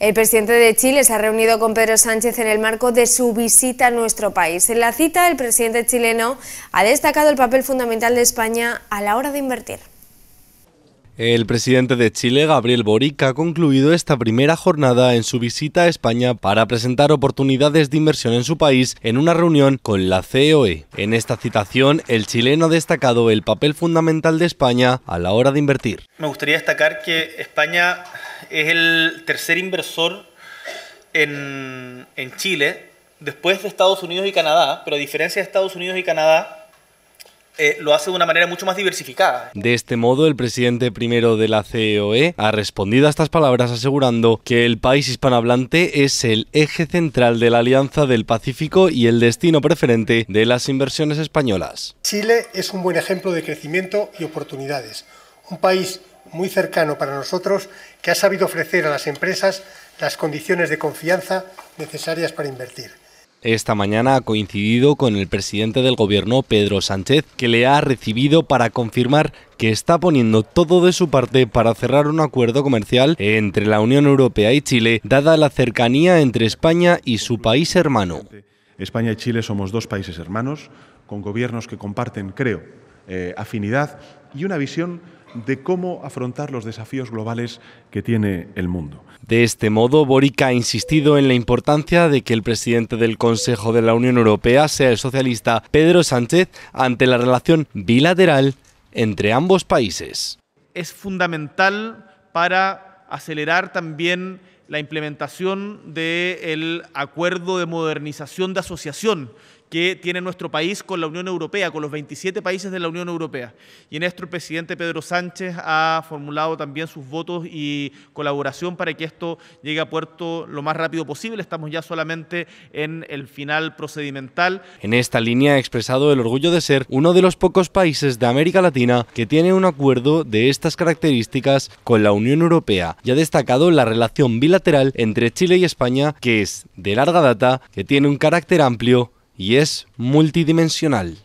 El presidente de Chile se ha reunido con Pedro Sánchez en el marco de su visita a nuestro país. En la cita, el presidente chileno ha destacado el papel fundamental de España a la hora de invertir. El presidente de Chile, Gabriel Boric, ha concluido esta primera jornada en su visita a España para presentar oportunidades de inversión en su país en una reunión con la COE. E. En esta citación, el chileno ha destacado el papel fundamental de España a la hora de invertir. Me gustaría destacar que España es el tercer inversor en, Chile después de Estados Unidos y Canadá, pero a diferencia de Estados Unidos y Canadá, eh, lo hace de una manera mucho más diversificada. De este modo, el presidente primero de la COE ha respondido a estas palabras asegurando que el país hispanohablante es el eje central de la Alianza del Pacífico y el destino preferente de las inversiones españolas. Chile es un buen ejemplo de crecimiento y oportunidades. Un país muy cercano para nosotros que ha sabido ofrecer a las empresas las condiciones de confianza necesarias para invertir esta mañana ha coincidido con el presidente del gobierno, Pedro Sánchez, que le ha recibido para confirmar que está poniendo todo de su parte para cerrar un acuerdo comercial entre la Unión Europea y Chile, dada la cercanía entre España y su país hermano. España y Chile somos dos países hermanos, con gobiernos que comparten, creo, eh, afinidad y una visión de cómo afrontar los desafíos globales que tiene el mundo. De este modo, Borica ha insistido en la importancia de que el presidente del Consejo de la Unión Europea sea el socialista Pedro Sánchez ante la relación bilateral entre ambos países. Es fundamental para acelerar también la implementación del acuerdo de modernización de asociación que tiene nuestro país con la Unión Europea, con los 27 países de la Unión Europea. Y en esto el presidente Pedro Sánchez ha formulado también sus votos y colaboración para que esto llegue a puerto lo más rápido posible. Estamos ya solamente en el final procedimental. En esta línea ha expresado el orgullo de ser uno de los pocos países de América Latina que tiene un acuerdo de estas características con la Unión Europea y ha destacado la relación bilateral entre Chile y España que es de larga data, que tiene un carácter amplio y es multidimensional.